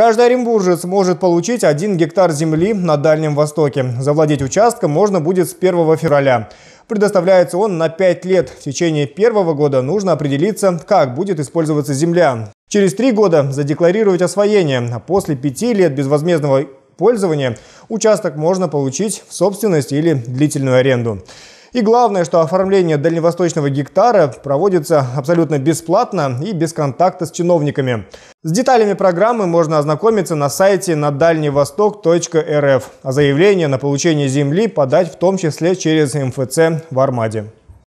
Каждый оренбуржец может получить один гектар земли на Дальнем Востоке. Завладеть участком можно будет с 1 февраля. Предоставляется он на 5 лет. В течение первого года нужно определиться, как будет использоваться земля. Через три года задекларировать освоение, а после пяти лет безвозмездного пользования участок можно получить в собственность или длительную аренду. И главное, что оформление дальневосточного гектара проводится абсолютно бесплатно и без контакта с чиновниками. С деталями программы можно ознакомиться на сайте на дальневосток.рф, а заявление на получение земли подать в том числе через МФЦ в Армаде.